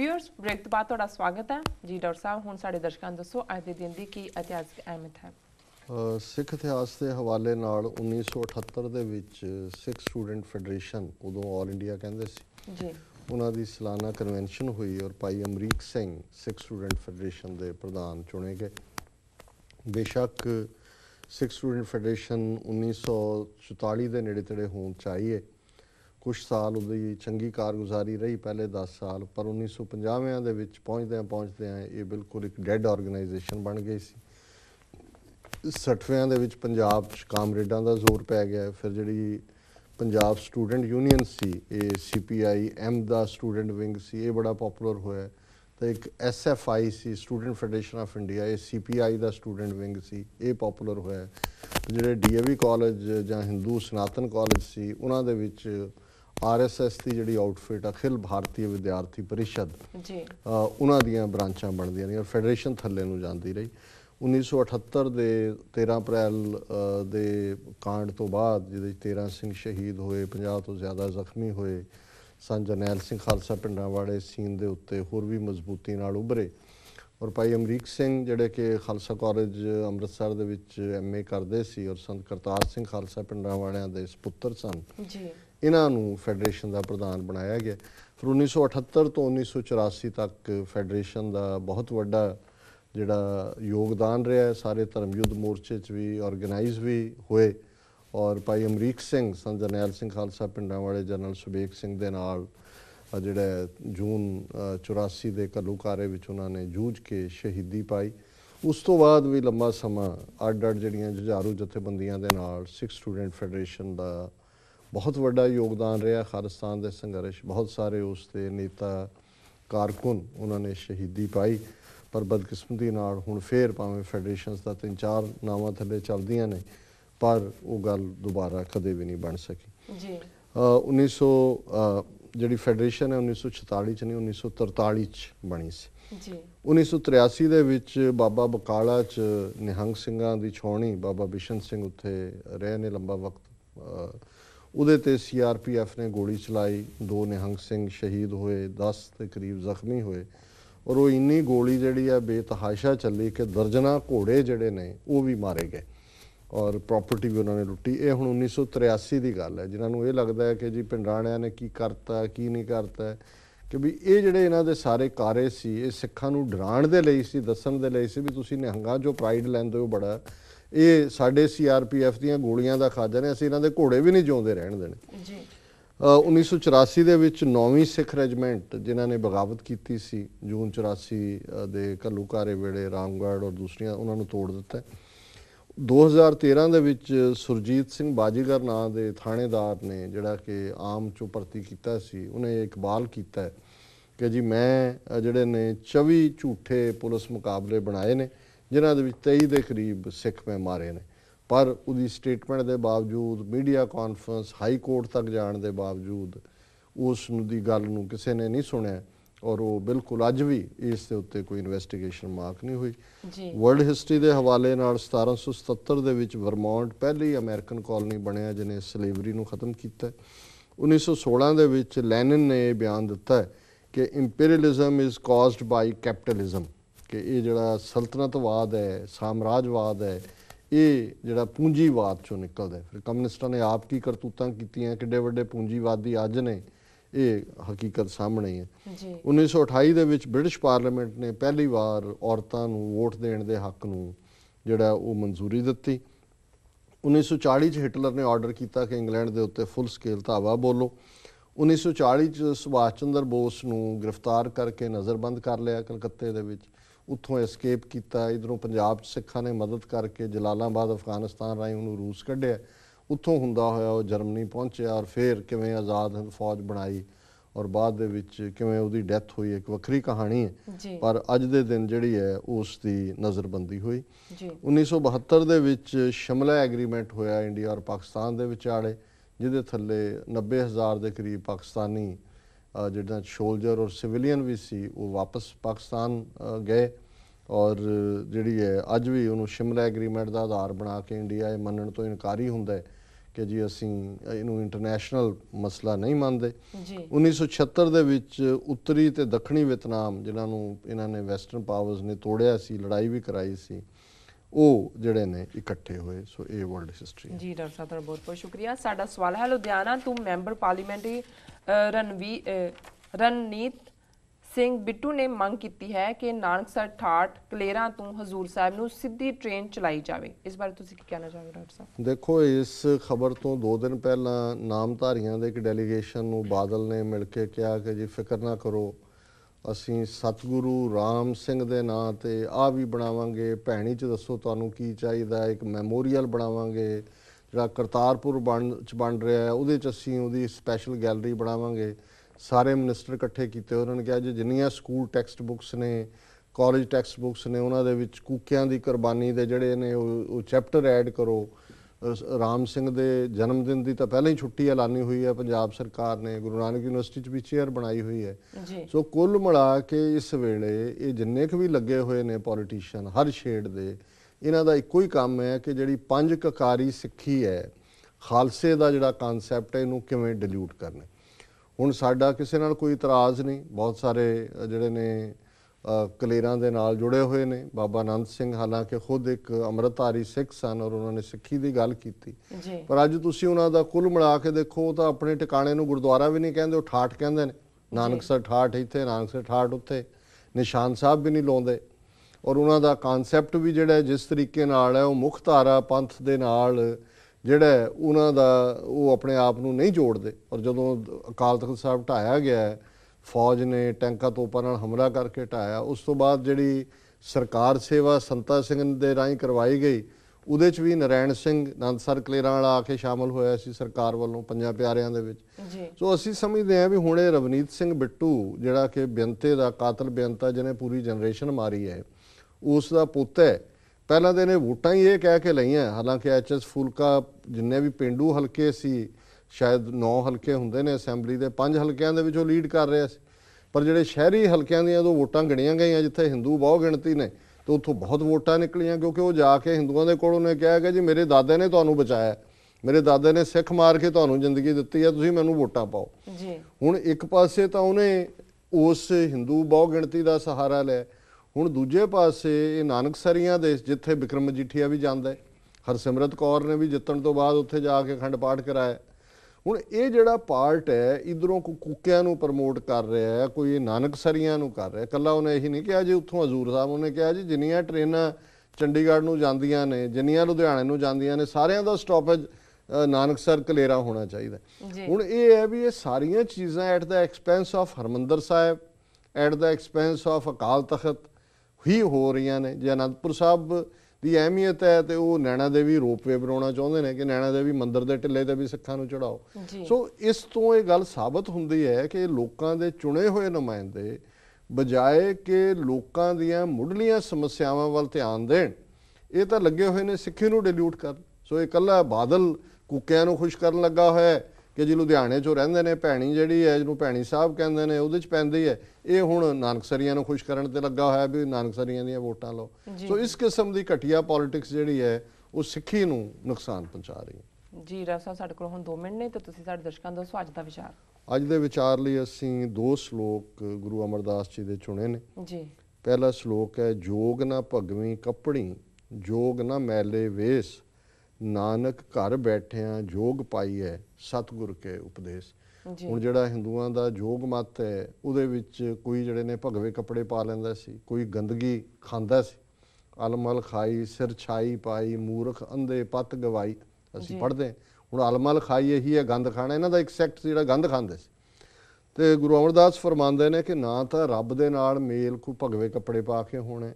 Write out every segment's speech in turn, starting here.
ਵਿਅਰਸ break ਤੋਂ ਬਾਅਦ ਤੁਹਾਡਾ ਸਵਾਗਤ ਹੈ ਜੀ ਡਾਕਟਰ ਸਾਹਿਬ ਹੁਣ ਸਾਡੇ ਦਰਸ਼ਕਾਂ ਨੂੰ ਦੱਸੋ ਅੱਜ ਦੇ ਦਿਨ ਦੀ ਕੀ ਇਤਿਹਾਸਿਕ ਅਹਿਮੀਅਤ ਹੈ ਸਿੱਖ ਇਤਿਹਾਸ ਦੇ ਹਵਾਲੇ ਨਾਲ 1978 ਦੇ ਵਿੱਚ ਸਿੱਖ ਸਟੂਡੈਂਟ ਫੈਡਰੇਸ਼ਨ ਉਦੋਂ ਆਲ ਇੰਡੀਆ ਕਹਿੰਦੇ ਸੀ ਜੀ ਉਹਨਾਂ ਦੀ ਸਾਲਾਨਾ ਕਨਵੈਨਸ਼ਨ ਹੋਈ ਔਰ ਭਾਈ ਅਮਰੀਕ ਸਿੰਘ ਸਿੱਖ ਸਟੂਡੈਂਟ ਫੈਡਰੇਸ਼ਨ ਦੇ ਪ੍ਰਧਾਨ ਚੁਣੇ ਗਏ ਬੇਸ਼ੱਕ ਸਿੱਖ ਸਟੂਡੈਂਟ ਫੈਡਰੇਸ਼ਨ 1944 ਦੇ ਨੇੜੇ ਤੇੜੇ ਹੋਣ ਚਾਹੀਏ ਕੁਝ ਸਾਲ ਉਹਦੀ ਚੰਗੀ ਕਾਰਗੁਜ਼ਾਰੀ ਰਹੀ ਪਹਿਲੇ 10 ਸਾਲ ਪਰ 1950ਵਿਆਂ ਦੇ ਵਿੱਚ ਪਹੁੰਚਦੇ ਪਹੁੰਚਦੇ ਆ ਇਹ ਬਿਲਕੁਲ ਇੱਕ ਡੈਡ ਆਰਗੇਨਾਈਜੇਸ਼ਨ ਬਣ ਗਈ ਸੀ 60ਵਿਆਂ ਦੇ ਵਿੱਚ ਪੰਜਾਬ 'ਚ ਕਾਮਰੇਡਾਂ ਦਾ ਜ਼ੋਰ ਪੈ ਗਿਆ ਫਿਰ ਜਿਹੜੀ ਪੰਜਾਬ ਸਟੂਡੈਂਟ ਯੂਨੀਅਨ ਸੀ ਇਹ ਸੀਪੀਆਈ ਐਮ ਦਾ ਸਟੂਡੈਂਟ ਵਿੰਗ ਸੀ ਇਹ ਬੜਾ ਪਪੂਲਰ ਹੋਇਆ ਤੇ ਇੱਕ ਐਸਐਫਆਈ ਸੀ ਸਟੂਡੈਂਟ ਫੈਡਰੇਸ਼ਨ ਆਫ ਇੰਡੀਆ ਇਹ ਸੀਪੀਆਈ ਦਾ ਸਟੂਡੈਂਟ ਵਿੰਗ ਸੀ ਇਹ ਪਪੂਲਰ ਹੋਇਆ ਜਿਹੜੇ ਡੀਏਵੀ ਕਾਲਜ ਜਾਂ ਹਿੰਦੂ ਸਨਾਤਨ ਕਾਲਜ ਸੀ ਉਹਨਾਂ ਦੇ ਵਿੱਚ ਆਰਐਸਐਸ ਦੀ ਜਿਹੜੀ ਆਊਟਫਿਟ ਅਖਿਲ ਭਾਰਤੀ ਵਿਦਿਆਰਥੀ ਪਰਿਸ਼ਦ ਜੀ ਉਹਨਾਂ ਦੀਆਂ ਬ੍ਰਾਂਚਾਂ ਬਣਦੀਆਂ ਰਹੀਆਂ ਫੈਡਰੇਸ਼ਨ ਥੱਲੇ ਨੂੰ ਜਾਂਦੀ ਰਹੀ 1978 ਦੇ 13 ਅਪ੍ਰੈਲ ਦੇ ਕਾਂਡ ਤੋਂ ਬਾਅਦ ਜਿਹਦੇ 13 ਸਿੰਘ ਸ਼ਹੀਦ ਹੋਏ 50 ਤੋਂ ਜ਼ਿਆਦਾ ਜ਼ਖਮੀ ਹੋਏ ਸੰਤ ਜਨੈਲ ਸਿੰਘ ਖਾਲਸਾ ਪਿੰਡਾਂ ਵਾਲੇ ਸੀਨ ਦੇ ਉੱਤੇ ਹੋਰ ਵੀ ਮਜ਼ਬੂਤੀ ਨਾਲ ਉਭਰੇ ਔਰ ਭਾਈ ਅਮਰੀਕ ਸਿੰਘ ਜਿਹੜੇ ਕਿ ਖਾਲਸਾ ਕਾਲਜ ਅੰਮ੍ਰਿਤਸਰ ਦੇ ਵਿੱਚ ਐਮਏ ਕਰਦੇ ਸੀ ਔਰ ਸੰਤ ਕਰਤਾਰ ਸਿੰਘ ਖਾਲਸਾ ਪਿੰਡਾਂ ਵਾਲਿਆਂ ਦੇ ਸੁਪੁੱਤਰ ਸਨ ਜੀ ਇਹਨਾਂ ਨੂੰ ਫੈਡਰੇਸ਼ਨ ਦਾ ਪ੍ਰਧਾਨ ਬਣਾਇਆ ਗਿਆ ਫਿਰ 1978 ਤੋਂ 1984 ਤੱਕ ਫੈਡਰੇਸ਼ਨ ਦਾ ਬਹੁਤ ਵੱਡਾ ਜਿਹੜਾ ਯੋਗਦਾਨ ਰਿਹਾ ਹੈ ਸਾਰੇ ਧਰਮ ਯੁੱਧ ਮੋਰਚੇ 'ਚ ਵੀ ਆਰਗੇਨਾਈਜ਼ ਵੀ ਹੋਏ ਔਰ ਭਾਈ ਅਮਰੀਕ ਸਿੰਘ ਸੰਤ ਸਿੰਘ ਖਾਲਸਾ ਪਿੰਡਾਂ ਵਾਲੇ ਜਨਰਲ ਸੁਬੇਕ ਸਿੰਘ ਦੇ ਨਾਲ ਜਿਹੜਾ ਜੂਨ 84 ਦੇ ਕਲੂਕਾਰੇ ਵਿੱਚ ਉਹਨਾਂ ਨੇ ਜੂਝ ਕੇ ਸ਼ਹੀਦੀ ਪਾਈ ਉਸ ਤੋਂ ਬਾਅਦ ਵੀ ਲੰਮਾ ਸਮਾਂ ਅੱਡ-ਅੱਡ ਜਿਹੜੀਆਂ ਜੁਝਾਰੂ ਜਥੇਬੰਦੀਆਂ ਦੇ ਨਾਲ ਸਿੱਖ ਸਟੂਡੈਂਟ ਫੈਡਰੇਸ਼ਨ ਦਾ ਬਹੁਤ ਵੱਡਾ ਯੋਗਦਾਨ ਰਿਹਾ ਖਾਲਿਸਤਾਨ ਦੇ ਸੰਘਰਸ਼ ਬਹੁਤ ਸਾਰੇ ਉਸ ਦੇ ਨੇਤਾ ਕਾਰਕੁਨ ਉਹਨਾਂ ਨੇ ਸ਼ਹੀਦੀ ਪਾਈ ਪਰ ਬਦਕਿਸਮਤੀ ਨਾਲ ਹੁਣ ਫੇਰ ਭਾਵੇਂ ਫੈਡਰੇਸ਼ਨਸ ਦਾ ਤਿੰਨ ਚਾਰ ਨਾਵਾਂ ਥੱਲੇ ਚੱਲਦੀਆਂ ਨੇ ਪਰ ਉਹ ਗੱਲ ਦੁਬਾਰਾ ਕਦੇ ਵੀ ਨਹੀਂ ਬਣ ਸਕੀ ਜੀ 1900 ਜਿਹੜੀ ਫੈਡਰੇਸ਼ਨ ਹੈ 1946 ਚ ਨਹੀਂ 1943 ਚ ਬਣੀ ਸੀ ਜੀ 1983 ਦੇ ਵਿੱਚ ਬਾਬਾ ਬਕਾਲਾ ਚ ਨਿਹੰਗ ਸਿੰਘਾਂ ਦੀ ਛਾਉਣੀ ਬਾਬਾ ਬਿਸ਼ਨ ਸਿੰਘ ਉੱਥੇ ਰਹੇ ਨੇ ਲੰਬਾ ਵਕਤ ਉਹਦੇ ਤੇ ਸੀਆਰਪੀਐਫ ਨੇ ਗੋਲੀ ਚਲਾਈ ਦੋ ਨਿਹੰਗ ਸਿੰਘ ਸ਼ਹੀਦ ਹੋਏ 10 ਦੇ ਕਰੀਬ ਜ਼ਖਮੀ ਹੋਏ ਔਰ ਉਹ ਇੰਨੀ ਗੋਲੀ ਜਿਹੜੀ ਆ ਬੇਤਹਾਸ਼ਾ ਚੱਲੀ ਕਿ ਦਰਜਨਾ ਘੋੜੇ ਜਿਹੜੇ ਨੇ ਉਹ ਵੀ ਮਾਰੇ ਗਏ ਔਰ ਪ੍ਰਾਪਰਟੀ ਵੀ ਉਹਨਾਂ ਨੇ ਲੁੱਟੀ ਇਹ ਹੁਣ 1983 ਦੀ ਗੱਲ ਹੈ ਜਿਨ੍ਹਾਂ ਨੂੰ ਇਹ ਲੱਗਦਾ ਹੈ ਕਿ ਜੀ ਪਿੰਡਾਣਿਆਂ ਨੇ ਕੀ ਕਰਤਾ ਕੀ ਨਹੀਂ ਕਰਤਾ ਕਿ ਵੀ ਇਹ ਜਿਹੜੇ ਇਹਨਾਂ ਦੇ ਸਾਰੇ ਕਾਰੇ ਸੀ ਇਹ ਸਿੱਖਾਂ ਨੂੰ ਡਰਾਉਣ ਦੇ ਲਈ ਸੀ ਦੱਸਣ ਦੇ ਲਈ ਸੀ ਵੀ ਤੁਸੀਂ ਨਿਹੰਗਾਂ ਜੋ ਪ੍ਰਾਈਡ ਲੈਂਦੇ ਹੋ ਬੜਾ ਇਹ ਸਾਡੇ ਸੀਆਰਪੀਐਫ ਦੀਆਂ ਗੋਲੀਆਂ ਦਾ ਖਾਜਾ ਨੇ ਅਸੀਂ ਇਹਨਾਂ ਦੇ ਘੋੜੇ ਵੀ ਨਹੀਂ ਜਿਉਂਦੇ ਰਹਿਣ ਦੇਣੇ ਜੀ 1984 ਦੇ ਵਿੱਚ 9ਵੀਂ ਸਿੱਖ ਰੈਜੀਮੈਂਟ ਜਿਨ੍ਹਾਂ ਨੇ ਬਗਾਵਤ ਕੀਤੀ ਸੀ ਜੂਨ 84 ਦੇ ਕੱਲੂਕਾਰੇ ਵੇਲੇ ਰਾਮਗੜ੍ਹ ਔਰ ਦੂਸਰੀਆਂ ਉਹਨਾਂ ਨੂੰ ਤੋੜ ਦਿੱਤਾ 2013 ਦੇ ਵਿੱਚ ਸੁਰਜੀਤ ਸਿੰਘ ਬਾਜੀਗਰ ਨਾਂ ਦੇ ਥਾਣੇਦਾਰ ਨੇ ਜਿਹੜਾ ਕਿ ਆਮ ਚੋਪਰਤੀ ਕੀਤਾ ਸੀ ਉਹਨੇ ਇਕਬਾਲ ਕੀਤਾ ਕਿ ਜੀ ਮੈਂ ਜਿਹੜੇ ਨੇ 24 ਝੂਠੇ ਪੁਲਿਸ ਮੁਕਾਬਲੇ ਬਣਾਏ ਨੇ ਜਿਨ੍ਹਾਂ ਦੇ ਵਿੱਚ 23 ਦੇ ਕਰੀਬ ਸਿੱਖ ਮੈਂ ਮਾਰੇ ਨੇ ਪਰ ਉਹਦੀ ਸਟੇਟਮੈਂਟ ਦੇ ਬਾਵਜੂਦ ਮੀਡੀਆ ਕਾਨਫਰੰਸ ਹਾਈ ਕੋਰਟ ਤੱਕ ਜਾਣ ਦੇ ਬਾਵਜੂਦ ਉਸ ਨੂੰ ਦੀ ਗੱਲ ਨੂੰ ਕਿਸੇ ਨੇ ਨਹੀਂ ਸੁਣਿਆ ਔਰ ਉਹ ਬਿਲਕੁਲ ਅੱਜ ਵੀ ਇਸ ਦੇ ਉੱਤੇ ਕੋਈ ਇਨਵੈਸਟੀਗੇਸ਼ਨ ਮਾਰਕ ਨਹੀਂ ਹੋਈ ਜੀ ਵਰਲਡ ਹਿਸਟਰੀ ਦੇ ਹਵਾਲੇ ਨਾਲ 1777 ਦੇ ਵਿੱਚ ਵਰਮੌਂਟ ਪਹਿਲੀ ਅਮਰੀਕਨ ਕਾਲਨੀ ਬਣਿਆ ਜਿਨੇ ਸਲੇਵਰੀ ਨੂੰ ਖਤਮ ਕੀਤਾ 1916 ਦੇ ਵਿੱਚ ਲੈਨਨ ਨੇ ਇਹ ਬਿਆਨ ਦਿੱਤਾ ਕਿ ਇੰਪੀਰੀਅਲਿਜ਼ਮ ਇਜ਼ ਕਾਜ਼ਡ ਬਾਈ ਕੈਪੀਟਲਿਜ਼ਮ ਕਿ ਇਹ ਜਿਹੜਾ ਸਲਤਨਤਵਾਦ ਹੈ ਸਾਮਰਾਜਵਾਦ ਹੈ ਇਹ ਜਿਹੜਾ ਪੂੰਜੀਵਾਦ ਚੋਂ ਨਿਕਲਦਾ ਫਿਰ ਕਮਿਊਨਿਸਟਾਂ ਨੇ ਆਪ ਕੀ ਕਰਤੂਤਾਂ ਕੀਤੀਆਂ ਕਿੱਡੇ ਵੱਡੇ ਪੂੰਜੀਵਾਦੀ ਅੱਜ ਨੇ ਇਹ ਹਕੀਕਤ ਸਾਹਮਣੇ ਹੈ ਜੀ 1928 ਦੇ ਵਿੱਚ ਬ੍ਰਿਟਿਸ਼ ਪਾਰਲੀਮੈਂਟ ਨੇ ਪਹਿਲੀ ਵਾਰ ਔਰਤਾਂ ਨੂੰ ਵੋਟ ਦੇਣ ਦੇ ਹੱਕ ਨੂੰ ਜਿਹੜਾ ਉਹ ਮਨਜ਼ੂਰੀ ਦਿੱਤੀ 1940 ਚ ਹਿਟਲਰ ਨੇ ਆਰਡਰ ਕੀਤਾ ਕਿ ਇੰਗਲੈਂਡ ਦੇ ਉੱਤੇ ਫੁੱਲ ਸਕੇਲ ਧਾਵਾ ਬੋਲੋ 1940 ਚ ਸੁਭਾਸ਼ ਚੰਦਰ ਬੋਸ ਨੂੰ ਗ੍ਰਿਫਤਾਰ ਕਰਕੇ ਨਜ਼ਰਬੰਦ ਕਰ ਲਿਆ ਕਲਕੱਤੇ ਦੇ ਵਿੱਚ ਉੱਥੋਂ ਐਸਕੇਪ ਕੀਤਾ ਇਧਰੋਂ ਪੰਜਾਬ ਚ ਸਿੱਖਾਂ ਨੇ ਮਦਦ ਕਰਕੇ ਜਲਾਲਾਬਾਦ ਅਫਗਾਨਿਸਤਾਨ ਰਾਹੀਂ ਉਹਨੂੰ ਰੂਸ ਕੱਢਿਆ ਉੱਥੋਂ ਹੁੰਦਾ ਹੋਇਆ ਉਹ ਜਰਮਨੀ ਪਹੁੰਚਿਆ ਔਰ ਫਿਰ ਕਿਵੇਂ ਆਜ਼ਾਦ ਹਿੰਦ ਫੌਜ ਬਣਾਈ ਔਰ ਬਾਅਦ ਦੇ ਵਿੱਚ ਕਿਵੇਂ ਉਹਦੀ ਡੈਥ ਹੋਈ ਇੱਕ ਵੱਖਰੀ ਕਹਾਣੀ ਹੈ ਪਰ ਅੱਜ ਦੇ ਦਿਨ ਜਿਹੜੀ ਹੈ ਉਸ ਦੀ ਨਜ਼ਰਬੰਦੀ ਹੋਈ 1972 ਦੇ ਵਿੱਚ ਸ਼ਮਲਾ ਐਗਰੀਮੈਂਟ ਹੋਇਆ ਇੰਡੀਆ ਔਰ ਪਾਕਿਸਤਾਨ ਦੇ ਵਿਚਾਲੇ ਜਿਹਦੇ ਥੱਲੇ 90000 ਦੇ ਕਰੀਬ ਪਾਕਿਸਤਾਨੀ ਜਿਹੜਾ ਸ਼ੋਲਜਰ ਔਰ ਸਿਵਿਲੀਅਨ ਵੀ ਸੀ ਉਹ ਵਾਪਸ ਪਾਕਿਸਤਾਨ ਗਏ ਔਰ ਜਿਹੜੀ ਹੈ ਅੱਜ ਵੀ ਉਹਨੂੰ ਸ਼ਿਮਲਾ ਐਗਰੀਮੈਂਟ ਦਾ ਆਧਾਰ ਬਣਾ ਕੇ ਇੰਡੀਆ ਇਹ ਮੰਨਣ ਤੋਂ ਇਨਕਾਰੀ ਹੁੰਦਾ ਹੈ ਕਿ ਜੀ ਅਸੀਂ ਇਹਨੂੰ ਇੰਟਰਨੈਸ਼ਨਲ ਮਸਲਾ ਨਹੀਂ ਮੰਨਦੇ 1976 ਦੇ ਵਿੱਚ ਉੱਤਰੀ ਤੇ ਦੱਖਣੀ ਵਿਤਨਾਮ ਜਿਨ੍ਹਾਂ ਨੂੰ ਇਹਨਾਂ ਨੇ ਵੈਸਟਰਨ ਪਾਵਰਸ ਨੇ ਤੋੜਿਆ ਸੀ ਲੜਾਈ ਵੀ ਕਰਾਈ ਸੀ ਉਹ ਜਿਹੜੇ ਨੇ ਇਕੱਠੇ ਹੋਏ ਸੋ ਇਹ ਵਰਲਡ ਹਿਸਟਰੀ ਜੀ ਡਾਕਟਰ ਸਾਹਿਬ ਤੁਹਾਡਾ ਬਹੁਤ ਬਹੁਤ ਸ਼ੁਕਰੀਆ ਸਾਡਾ ਸਵਾਲ ਹੈ ਲੁਧਿਆਣਾ ਤੋਂ ਮੈਂਬਰ ਪਾਰਲੀਮੈਂਟਰੀ ਰਣਵੀ ਰਣਨੀਤ ਸਿੰਘ ਬਿੱਟੂ ਨੇ ਮੰਗ ਕੀਤੀ ਹੈ ਕਿ ਨਾਨਕਸਰ ਠਾਟ ਕਲੇਰਾ ਤੋਂ ਹਜ਼ੂਰ ਸਾਹਿਬ ਨੂੰ ਸਿੱਧੀ ਟ੍ਰੇਨ ਚਲਾਈ ਜਾਵੇ ਇਸ ਬਾਰੇ ਤੁਸੀਂ ਕੀ ਕਹਿਣਾ ਚਾਹੋਗੇ ਡਾਕਟਰ ਸਾਹਿਬ ਦੇਖੋ ਇਸ ਖਬਰ ਤੋਂ 2 ਦਿਨ ਪਹਿਲਾਂ ਨਾਮਧਾਰੀਆਂ ਦੇ ਇੱਕ ਡੈਲੀਗੇਸ਼ਨ ਨੂੰ ਬਾਦਲ ਨੇ ਮਿਲ ਕੇ ਕਿਹਾ ਕਿ ਜੀ ਫਿਕਰ ਨਾ ਕਰੋ ਅਸੀਂ ਸਤਿਗੁਰੂ ਰਾਮ ਸਿੰਘ ਦੇ ਨਾਂ ਤੇ ਆ ਵੀ ਬਣਾਵਾਂਗੇ ਭੈਣੀ ਚ ਦੱਸੋ ਤੁਹਾਨੂੰ ਕੀ ਚਾਹੀਦਾ ਇੱਕ ਮੈਮੋਰੀਅਲ ਬਣਾਵਾਂਗੇ ਜਿਹੜਾ ਕਰਤਾਰਪੁਰ ਬਣ ਚ ਬਣ ਰਿਹਾ ਹੈ ਉਹਦੇ ਚ ਅਸੀਂ ਉਹਦੀ ਸਪੈਸ਼ਲ ਗੈਲਰੀ ਬਣਾਵਾਂਗੇ ਸਾਰੇ ਮਿਨਿਸਟਰ ਇਕੱਠੇ ਕੀਤੇ ਉਹਨਾਂ ਨੇ ਕਿਹਾ ਜੇ ਜਿੰਨੀਆਂ ਸਕੂਲ ਟੈਕਸਟ ਬੁੱਕਸ ਨੇ ਕਾਲਜ ਟੈਕਸਟ ਬੁੱਕਸ ਨੇ ਉਹਨਾਂ ਦੇ ਵਿੱਚ ਕੂਕਿਆਂ ਦੀ ਕੁਰਬਾਨੀ ਦੇ ਜਿਹੜੇ ਨੇ ਉਹ ਚੈਪਟਰ ਐਡ ਕਰੋ ਰਾਮ ਸਿੰਘ ਦੇ ਜਨਮ ਦਿਨ ਦੀ ਤਾਂ ਪਹਿਲਾਂ ਹੀ ਛੁੱਟੀ ਐਲਾਨੀ ਹੋਈ ਹੈ ਪੰਜਾਬ ਸਰਕਾਰ ਨੇ ਗੁਰੂ ਨਾਨਕ ਯੂਨੀਵਰਸਿਟੀ 'ਚ ਵੀ ਚੇਅਰ ਬਣਾਈ ਹੋਈ ਹੈ ਸੋ ਕੁੱਲ ਮਿਲਾ ਕੇ ਇਸ ਵੇਲੇ ਇਹ ਜਿੰਨੇ ਕੁ ਵੀ ਲੱਗੇ ਹੋਏ ਨੇ ਪੋਲੀਟੀਸ਼ੀਅਨ ਹਰ ਸ਼ੇਡ ਦੇ ਇਹਨਾਂ ਦਾ ਇੱਕੋ ਹੀ ਕੰਮ ਹੈ ਕਿ ਜਿਹੜੀ ਪੰਜ ਕਕਾਰੀ ਸਿੱਖੀ ਹੈ ਖਾਲਸੇ ਦਾ ਜਿਹੜਾ ਕਨਸੈਪਟ ਹੈ ਇਹਨੂੰ ਕਿਵੇਂ ਡਿਲੂਟ ਕਰਨਾ ਹੁਣ ਸਾਡਾ ਕਿਸੇ ਨਾਲ ਕੋਈ ਇਤਰਾਜ਼ ਨਹੀਂ ਬਹੁਤ ਸਾਰੇ ਜਿਹੜੇ ਨੇ ਕਲੇਰਾਂ ਦੇ ਨਾਲ ਜੁੜੇ ਹੋਏ ਨੇ ਬਾਬਾ ਆਨੰਦ ਸਿੰਘ ਹਾਲਾਂਕਿ ਖੁਦ ਇੱਕ ਅੰਮ੍ਰਿਤਧਾਰੀ ਸਿੱਖ ਸਨ ਔਰ ਉਹਨਾਂ ਨੇ ਸਿੱਖੀ ਦੀ ਗੱਲ ਕੀਤੀ ਪਰ ਅੱਜ ਤੁਸੀਂ ਉਹਨਾਂ ਦਾ ਕੁੱਲ ਮਿਲਾ ਕੇ ਦੇਖੋ ਤਾਂ ਆਪਣੇ ਟਿਕਾਣੇ ਨੂੰ ਗੁਰਦੁਆਰਾ ਵੀ ਨਹੀਂ ਕਹਿੰਦੇ ਉਹ ਠਾਠ ਕਹਿੰਦੇ ਨੇ ਨਾਨਕਸਰ ਠਾਠ ਇੱਥੇ ਨਾਨਕਸਰ ਠਾਠ ਉੱਥੇ ਨਿਸ਼ਾਨ ਸਾਹਿਬ ਵੀ ਨਹੀਂ ਲਾਉਂਦੇ ਔਰ ਉਹਨਾਂ ਦਾ ਕਨਸੈਪਟ ਵੀ ਜਿਹੜਾ ਜਿਸ ਤਰੀਕੇ ਨਾਲ ਹੈ ਉਹ ਮੁੱਖ ਧਾਰਾ ਪੰਥ ਦੇ ਨਾਲ ਜਿਹੜਾ ਉਹਨਾਂ ਦਾ ਉਹ ਆਪਣੇ ਆਪ ਨੂੰ ਨਹੀਂ ਜੋੜਦੇ ਔਰ ਜਦੋਂ ਅਕਾਲ ਤਖਤ ਸਾਹਿਬ ਢਾਇਆ ਗਿਆ ਹੈ ਫੌਜ ਨੇ ਟੈਂਕਾਂ ਤੋਪਾਂ ਨਾਲ ਹਮਲਾ ਕਰਕੇ ਢਾਇਆ ਉਸ ਤੋਂ ਬਾਅਦ ਜਿਹੜੀ ਸਰਕਾਰ ਸੇਵਾ ਸੰਤਾ ਸਿੰਘ ਦੇ ਰਾਹੀਂ ਕਰਵਾਈ ਗਈ ਉਹਦੇ 'ਚ ਵੀ ਨਰੈਣ ਸਿੰਘ ਨੰਦਸਰ ਕਲੇਰਾਂ ਵਾਲਾ ਆ ਕੇ ਸ਼ਾਮਲ ਹੋਇਆ ਸੀ ਸਰਕਾਰ ਵੱਲੋਂ ਪੰਜਾਂ ਪਿਆਰਿਆਂ ਦੇ ਵਿੱਚ ਸੋ ਅਸੀਂ ਸਮਝਦੇ ਹਾਂ ਵੀ ਹੁਣ ਇਹ ਰਵਨੀਤ ਸਿੰਘ ਬਿੱਟੂ ਜਿਹੜਾ ਕਿ ਬੇਅੰਤੇ ਦਾ ਕਾਤਲ ਬੇਅੰਤਾ ਜਿਹਨੇ ਪੂਰੀ ਜਨਰੇਸ਼ਨ ਮਾਰੀ ਹੈ ਉਸ ਦਾ ਪੁੱਤ ਹੈ ਪਹਿਲਾਂ ਦੇ ਨੇ ਵੋਟਾਂ ਹੀ ਇਹ ਕਹਿ ਕੇ ਲਈਆਂ ਹਾਲਾਂਕਿ ਐਚਐਸ ਫੂਲਕਾ ਜਿੰਨੇ ਵੀ ਪਿੰਡੂ ਹਲਕੇ ਸੀ ਸ਼ਾਇਦ 9 ਹਲਕੇ ਹੁੰਦੇ ਨੇ ਅਸੈਂਬਲੀ ਦੇ 5 ਹਲਕਿਆਂ ਦੇ ਵਿੱਚੋਂ ਲੀਡ ਕਰ ਰਿਹਾ ਸੀ ਪਰ ਜਿਹੜੇ ਸ਼ਹਿਰੀ ਹਲਕਿਆਂ ਦੀਆਂ ਉਹ ਵੋਟਾਂ ਗਿਣੀਆਂ ਗਈਆਂ ਜਿੱਥੇ ਹਿੰਦੂ ਬਹੁ ਗਿਣਤੀ ਨੇ ਤੇ ਉੱਥੋਂ ਬਹੁਤ ਵੋਟਾਂ ਨਿਕਲੀਆਂ ਕਿਉਂਕਿ ਉਹ ਜਾ ਕੇ ਹਿੰਦੂਆਂ ਦੇ ਕੋਲ ਉਹਨੇ ਕਿਹਾ ਕਿ ਜੀ ਮੇਰੇ ਦਾਦੇ ਨੇ ਤੁਹਾਨੂੰ ਬਚਾਇਆ ਮੇਰੇ ਦਾਦੇ ਨੇ ਸਿੱਖ ਮਾਰ ਕੇ ਤੁਹਾਨੂੰ ਜ਼ਿੰਦਗੀ ਦਿੱਤੀ ਹੈ ਤੁਸੀਂ ਮੈਨੂੰ ਵੋਟਾਂ ਪਾਓ ਜੀ ਹੁਣ ਇੱਕ ਪਾਸੇ ਤਾਂ ਉਹਨੇ ਉਸ ਹਿੰਦੂ ਬਹੁ ਗਿਣਤੀ ਦਾ ਸਹਾਰਾ ਲਿਆ ਹੁਣ ਦੂਜੇ ਪਾਸੇ ਇਹ ਨਾਨਕਸਰੀਆਂ ਦੇ ਜਿੱਥੇ ਵਿਕਰਮ ਵੀ ਜਾਂਦਾ ਹੈ ਹਰਸਿਮਰਤ ਕੌਰ ਨੇ ਵੀ ਜਿੱਤਣ ਤੋਂ ਬਾਅਦ ਉੱਥੇ ਜਾ ਕੇ ਖੰਡ ਪਾਠ ਕਰਾਇਆ ਹੁਣ ਇਹ ਜਿਹੜਾ ਪਾਰਟ ਹੈ ਇਧਰੋਂ ਕੋ ਕੁੱਕਿਆਂ ਨੂੰ ਪ੍ਰਮੋਟ ਕਰ ਰਿਹਾ ਹੈ ਕੋਈ ਨਾਨਕਸਰੀਆਂ ਨੂੰ ਕਰ ਰਿਹਾ ਕੱਲਾ ਉਹਨੇ ਇਹੀ ਨਹੀਂ ਕਿਹਾ ਜੀ ਉੱਥੋਂ ਹਜ਼ੂਰ ਸਾਹਿਬ ਉਹਨੇ ਕਿਹਾ ਜੀ ਜਿੰਨੀਆਂ ਟ੍ਰੇਨਾਂ ਚੰਡੀਗੜ੍ਹ ਨੂੰ ਜਾਂਦੀਆਂ ਨੇ ਜਿੰਨੀਆਂ ਲੁਧਿਆਣੇ ਨੂੰ ਜਾਂਦੀਆਂ ਨੇ ਸਾਰਿਆਂ ਦਾ ਸਟਾਪੇਜ ਨਾਨਕਸਰ ਕਲੇਰਾ ਹੋਣਾ ਚਾਹੀਦਾ ਹੁਣ ਇਹ ਹੈ ਵੀ ਇਹ ਸਾਰੀਆਂ ਚੀਜ਼ਾਂ at the expense of Harmandir Sahib at the expense of Akal Takht ਹੀ ਹੋ ਰਹੀਆਂ ਨੇ ਜੇ ਅਨੰਦਪੁਰ ਸਾਹਿਬ ਦੀ ਅਹਿਮੀਅਤ ਹੈ ਤੇ ਉਹ ਨੈਣਾ ਦੇਵੀ ਰੋਪਵੇ ਬਣਾਉਣਾ ਚਾਹੁੰਦੇ ਨੇ ਕਿ ਨੈਣਾ ਦੇਵੀ ਮੰਦਿਰ ਦੇ ਢਿੱਲੇ ਤੇ ਵੀ ਸਿੱਖਾਂ ਨੂੰ ਚੜਾਓ ਸੋ ਇਸ ਤੋਂ ਇਹ ਗੱਲ ਸਾਬਤ ਹੁੰਦੀ ਹੈ ਕਿ ਲੋਕਾਂ ਦੇ ਚੁਣੇ ਹੋਏ ਨੁਮਾਇੰਦੇ ਬਜਾਏ ਕਿ ਲੋਕਾਂ ਦੀਆਂ ਮੁੱਢਲੀਆਂ ਸਮੱਸਿਆਵਾਂ ਵੱਲ ਧਿਆਨ ਦੇਣ ਇਹ ਤਾਂ ਲੱਗੇ ਹੋਏ ਨੇ ਸਿੱਖੀ ਨੂੰ ਡਿਲੀਊਟ ਕਰਨ ਸੋ ਇਹ ਕੱਲਾ ਬਾਦਲ ਕੁੱਕਿਆਂ ਨੂੰ ਖੁਸ਼ ਕਰਨ ਲੱਗਾ ਹੋਇਆ ਹੈ ਕਿ ਜੀ ਲੁਧਿਆਣੇ 'ਚੋਂ ਰਹਿੰਦੇ ਨੇ ਭੈਣੀ ਜਿਹੜੀ ਹੈ ਜਿਹਨੂੰ ਭੈਣੀ ਸਾਹਿਬ ਕਹਿੰਦੇ ਨੇ ਉਹਦੇ 'ਚ ਪੈਂਦੀ ਹੈ ਇਹ ਹੁਣ ਨਾਨਕਸਰੀਆਂ ਨੂੰ ਖੁਸ਼ ਕਰਨ ਤੇ ਲੱਗਾ ਹੋਇਆ ਵੀ ਨਾਨਕਸਰੀਆਂ ਦੀਆਂ ਵੋਟਾਂ ਲਓ ਸੋ ਇਸ ਕਿਸਮ ਦੀ ਘਟੀਆ ਪੋਲਿਟਿਕਸ ਜਿਹੜੀ ਹੈ ਉਹ ਸਿੱਖੀ ਨੂੰ ਨੁਕਸਾਨ ਪਹੁੰਚਾ ਰਹੀ ਹੈ ਜੀ ਰਾਸਾ ਸਾਡੇ ਕੋਲ ਹੁਣ 2 ਮਿੰਟ ਨੇ ਤੇ ਤੁਸੀਂ ਸਾਡੇ ਦਰਸ਼ਕਾਂ ਦਾ ਸਵਾਗਤ ਦਾ ਵਿਚਾਰ ਅੱਜ ਦੇ ਵਿਚਾਰ ਲਈ ਅਸੀਂ ਦੋ ਸ਼ਲੋਕ ਗੁਰੂ ਅਮਰਦਾਸ ਜੀ ਦੇ ਚੁਣੇ ਨੇ ਜੀ ਪਹਿਲਾ ਸ਼ਲੋਕ ਹੈ ਜੋਗ ਨਾ ਭਗਵੀ ਕੱਪੜੀ ਜੋਗ ਨਾ ਮੈਲੇ ਵੇਸ ਨਾਨਕ ਘਰ ਬੈਠਿਆਂ ਜੋਗ ਪਾਈ ਹੈ ਸਤਿਗੁਰ ਕੇ ਉਪਦੇਸ਼ ਹੁਣ ਜਿਹੜਾ ਹਿੰਦੂਆਂ ਦਾ ਜੋਗ ਮਤ ਹੈ ਉਹਦੇ ਵਿੱਚ ਕੋਈ ਜਿਹੜੇ ਨੇ ਭਗਵੇ ਕੱਪੜੇ ਪਾ ਲੈਂਦਾ ਸੀ ਕੋਈ ਗੰਦਗੀ ਖਾਂਦਾ ਸੀ ਅਲਮਲ ਖਾਈ ਸਿਰ ਛਾਈ ਪਾਈ ਮੂਰਖ ਅੰਧੇ ਪਤ ਗਵਾਈ ਅਸੀਂ ਪੜਦੇ ਹੁਣ ਅਲਮਲ ਖਾਈ ਇਹੀ ਹੈ ਗੰਦ ਖਾਣਾ ਇਹਨਾਂ ਦਾ ਇੱਕ ਸੈਕਟ ਜਿਹੜਾ ਗੰਦ ਖਾਂਦੇ ਸੀ ਤੇ ਗੁਰੂ ਅਮਰਦਾਸ ਫਰਮਾਉਂਦੇ ਨੇ ਕਿ ਨਾ ਤਾਂ ਰੱਬ ਦੇ ਨਾਲ ਮੇਲ ਕੋ ਭਗਵੇ ਕੱਪੜੇ ਪਾ ਕੇ ਹੋਣਾ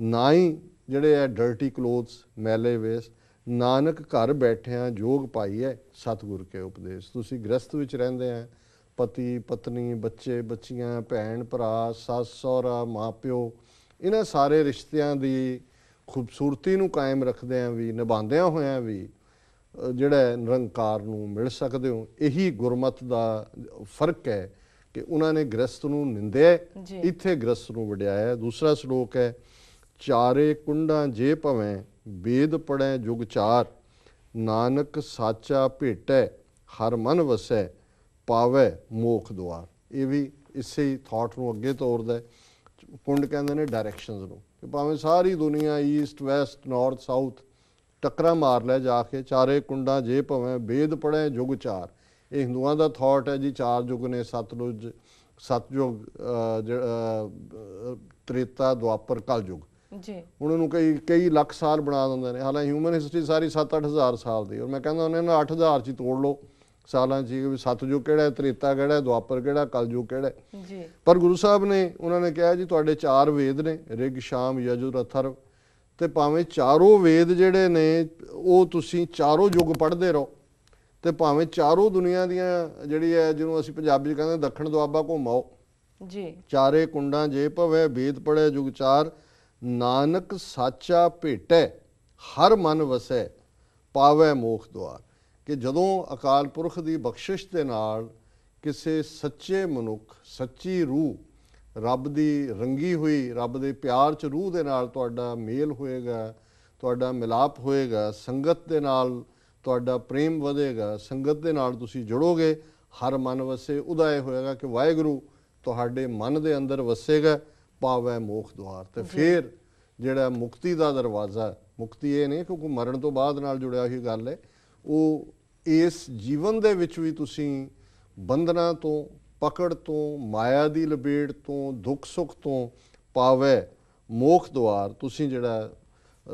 ਨਾ ਹੀ ਜਿਹੜੇ ਐ ਡਰਟੀ ਕਲੋਥਸ ਮੈਲੇ ਵੇਸਟ ਨਾਨਕ ਘਰ ਬੈਠਿਆਂ ਜੋਗ ਪਾਈਐ ਸਤਿਗੁਰ ਕੇ ਉਪਦੇਸ਼ ਤੁਸੀਂ ਗ੍ਰਸਥ ਵਿੱਚ ਰਹਿੰਦੇ ਆ ਪਤੀ ਪਤਨੀ ਬੱਚੇ ਬੱਚੀਆਂ ਭੈਣ ਭਰਾ ਸੱਸ ਸਹੁਰਾ ਮਾਪਿਓ ਇਹਨਾਂ ਸਾਰੇ ਰਿਸ਼ਤਿਆਂ ਦੀ ਖੂਬਸੂਰਤੀ ਨੂੰ ਕਾਇਮ ਰੱਖਦੇ ਆ ਵੀ ਨਿਭਾਉਂਦੇ ਆ ਹੋਇਆ ਵੀ ਜਿਹੜਾ ਨਿਰੰਕਾਰ ਨੂੰ ਮਿਲ ਸਕਦੇ ਹੋ ਇਹੀ ਗੁਰਮਤ ਦਾ ਫਰਕ ਹੈ ਕਿ ਉਹਨਾਂ ਨੇ ਗ੍ਰਸਥ ਨੂੰ ਨਿੰਦਿਆ ਇੱਥੇ ਗ੍ਰਸਥ ਨੂੰ ਵਡਿਆਇਆ ਦੂਸਰਾ ਸ਼ਲੋਕ ਹੈ ਚਾਰੇ ਕੁੰਡਾਂ ਜੇ ਭਵੇਂ ਵੇਦ ਪੜੈ ਜੁਗ ਚਾਰ ਨਾਨਕ ਸਾਚਾ ਭੇਟੈ ਹਰ ਮਨ ਵਸੈ ਪਾਵੈ ਮੋਖ ਦੁਆਰ ਇਹ ਵੀ ਇਸੇ ਹੀ ਥਾਟ ਨੂੰ ਅੱਗੇ ਤੋਰਦਾ ਪੁੰਡ ਕਹਿੰਦੇ ਨੇ ਡਾਇਰੈਕਸ਼ਨਸ ਨੂੰ ਕਿ ਭਾਵੇਂ ਸਾਰੀ ਦੁਨੀਆ ਈਸਟ ਵੈਸਟ ਨਾਰਥ ਸਾਊਥ ਟੱਕਰਾ ਮਾਰ ਲੈ ਜਾ ਕੇ ਚਾਰੇ ਕੁੰਡਾਂ ਜੇ ਭਵੇਂ ਵੇਦ ਪੜੈ ਜੁਗ ਚਾਰ ਇਹ ਹਿੰਦੂਆਂ ਦਾ ਥਾਟ ਹੈ ਜੀ ਚਾਰ ਯੁਗ ਨੇ ਸਤਲੁਜ ਸਤਜੁਗ ਤ੍ਰੇਤਾ ਦੁਆਪਰ ਕਲਯੁਗ ਜੀ ਉਹਨਾਂ ਨੂੰ ਕਈ ਕਈ ਲੱਖ ਸਾਲ ਬਣਾ ਦਿੰਦੇ ਨੇ ਹਾਲਾਂ ਹਿਊਮਨ ਹਿਸਟਰੀ ਸਾਰੀ 7-8000 ਸਾਲ ਦੀ ਔਰ ਮੈਂ ਕਹਿੰਦਾ ਉਹਨਾਂ ਨੂੰ 8000 ਚ ਤੋੜ ਲਓ ਸਾਲਾਂ ਚ ਵੀ ਸਤਜੁਗ ਕਿਹੜਾ ਹੈ ਤ੍ਰੇਤਾ ਕਿਹੜਾ ਹੈ ਦੁਆਪਰ ਕਿਹੜਾ ਕਲਯੁਗ ਕਿਹੜਾ ਹੈ ਜੀ ਪਰ ਗੁਰੂ ਸਾਹਿਬ ਨੇ ਉਹਨਾਂ ਨੇ ਕਿਹਾ ਜੀ ਤੁਹਾਡੇ ਚਾਰ ਵੇਦ ਨੇ ਰਿਗ ਸ਼ਾਮ ਯਜੁਰ ਅਥਰਵ ਤੇ ਭਾਵੇਂ ਚਾਰੋਂ ਵੇਦ ਜਿਹੜੇ ਨੇ ਉਹ ਤੁਸੀਂ ਚਾਰੋਂ ਯੁੱਗ ਪੜ੍ਹਦੇ ਰਹੋ ਤੇ ਭਾਵੇਂ ਚਾਰੋਂ ਦੁਨੀਆ ਦੀਆਂ ਜਿਹੜੀ ਹੈ ਜਿਹਨੂੰ ਅਸੀਂ ਪੰਜਾਬੀ ਚ ਕਹਿੰਦੇ ਦੱਖਣ ਦੁਆਬਾ ਘੁਮਾਓ ਜੀ ਚਾਰੇ ਕੁੰਡਾਂ ਜੇ ਭਵੇ ਵੇਦ ਪੜ੍ਹੇ ਯੁਗ ਚਾਰ ਨਾਨਕ ਸਾਚਾ ਭੇਟੈ ਹਰ ਮਨ ਵਸੈ ਪਾਵੈ ਮੋਖ ਦੁਆਰ ਕਿ ਜਦੋਂ ਅਕਾਲ ਪੁਰਖ ਦੀ ਬਖਸ਼ਿਸ਼ ਦੇ ਨਾਲ ਕਿਸੇ ਸੱਚੇ ਮਨੁੱਖ ਸੱਚੀ ਰੂਹ ਰੱਬ ਦੀ ਰੰਗੀ ਹੋਈ ਰੱਬ ਦੇ ਪਿਆਰ ਚ ਰੂਹ ਦੇ ਨਾਲ ਤੁਹਾਡਾ ਮੇਲ ਹੋਏਗਾ ਤੁਹਾਡਾ ਮਿਲਾਪ ਹੋਏਗਾ ਸੰਗਤ ਦੇ ਨਾਲ ਤੁਹਾਡਾ ਪ੍ਰੇਮ ਵਧੇਗਾ ਸੰਗਤ ਦੇ ਨਾਲ ਤੁਸੀਂ ਜੁੜੋਗੇ ਹਰ ਮਨ ਵਸੇ ਉਦਾਏ ਹੋਏਗਾ ਕਿ ਵਾਹਿਗੁਰੂ ਤੁਹਾਡੇ ਮਨ ਦੇ ਅੰਦਰ ਵਸੇਗਾ ਪਾਵੇ ਮੋਖ ਦਵਾਰ ਤੇ ਫਿਰ ਜਿਹੜਾ ਮੁਕਤੀ ਦਾ ਦਰਵਾਜ਼ਾ ਮੁਕਤੀ ਇਹ ਨਹੀਂ ਕਿਉਂਕਿ ਮਰਨ ਤੋਂ ਬਾਅਦ ਨਾਲ ਜੁੜਿਆ ਹੋਈ ਗੱਲ ਹੈ ਉਹ ਇਸ ਜੀਵਨ ਦੇ ਵਿੱਚ ਵੀ ਤੁਸੀਂ ਬੰਧਨਾਂ ਤੋਂ ਪਕੜ ਤੋਂ ਮਾਇਆ ਦੀ ਲਪੇਟ ਤੋਂ ਦੁੱਖ ਸੁੱਖ ਤੋਂ ਪਾਵੇ ਮੋਖ ਦਵਾਰ ਤੁਸੀਂ ਜਿਹੜਾ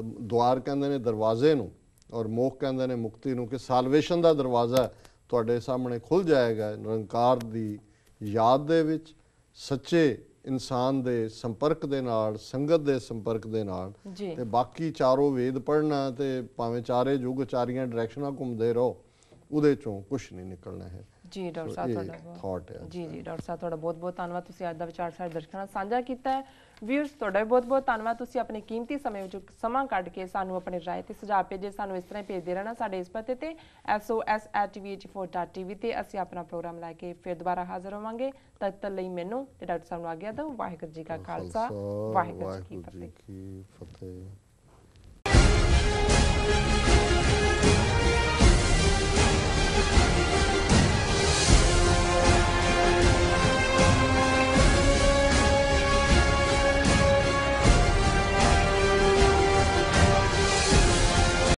ਦਵਾਰ ਕਹਿੰਦੇ ਨੇ ਦਰਵਾਜ਼ੇ ਨੂੰ ਔਰ ਮੋਖ ਕਹਿੰਦੇ ਨੇ ਮੁਕਤੀ ਨੂੰ ਕਿ ਸਾਲਵੇਸ਼ਨ ਦਾ ਦਰਵਾਜ਼ਾ ਤੁਹਾਡੇ ਸਾਹਮਣੇ ਖੁੱਲ ਜਾਏਗਾ ਨਿਰੰਕਾਰ ਦੀ ਯਾਦ ਦੇ ਵਿੱਚ ਸੱਚੇ ਇਨਸਾਨ ਦੇ ਸੰਪਰਕ ਦੇ ਨਾਲ ਸੰਗਤ ਦੇ ਸੰਪਰਕ ਦੇ ਨਾਲ ਤੇ ਬਾਕੀ ਚਾਰੋਂ ਵੇਦ ਪੜਨਾ ਤੇ ਭਾਵੇਂ ਚਾਰੇ ਯੁੱਗ ਚਾਰੀਆਂ ਡਾਇਰੈਕਸ਼ਨਾਂ ਘੁੰਮਦੇ ਰਹੋ ਉਹਦੇ ਚੋਂ ਕੁਝ ਨਹੀਂ ਨਿਕਲਣਾ ਹੈ ਜੀ ਡਾਕਟਰ ਸਾਹਿਬ ਤੁਹਾਡਾ ਜੀ ਜੀ ਡਾਕਟਰ ਸਾਹਿਬ ਤੁਹਾਡਾ ਬਹੁਤ ਬਹੁਤ ਧੰਨਵਾਦ ਤੁਸੀਂ ਅੱਜ ਦਾ ਵਿਚਾਰ ਸਾਡੇ ਦਰਸ਼ਕਾਂ ਨਾਲ ਸਾਂਝਾ ਕੀਤਾ ਹੈ ਵੀਰਸ ਤੁਹਾਡਾ ਬਹੁਤ ਬਹੁਤ ਧੰਨਵਾਦ ਤੁਸੀਂ ਆਪਣੇ ਕੀਮਤੀ ਸਮੇਂ ਵਿੱਚ ਸਮਾਂ ਕੱਢ ਕੇ ਸਾਨੂੰ ਆਪਣੇ ਰਾਏ ਤੇ ਸੁਝਾਅ ਭੇਜੇ ਸਾਨੂੰ ਇਸ ਤਰ੍ਹਾਂ ਭੇਜਦੇ ਰਹਿਣਾ ਸਾਡੇ ਇਸ ਪਤੇ ਤੇ sos@tvh4.tv ਤੇ ਅਸੀਂ ਆਪਣਾ ਪ੍ਰੋਗਰਾਮ ਲੈ ਕੇ ਫਿਰ ਦੁਬਾਰਾ ਹਾਜ਼ਰ ਹੋਵਾਂਗੇ ਤਦ ਤੱਕ ਲਈ ਮੈਨੂੰ ਤੇ ਡਾਕਟਰ ਸਾਹਿਬ ਨੂੰ ਆਗਿਆ ਤਾਂ ਵਾਹਿਗੁਰੂ ਜੀ ਕਾ ਖਾਲਸਾ ਵਾਹਿਗੁਰੂ ਜੀ ਕੀ ਫਤਿਹ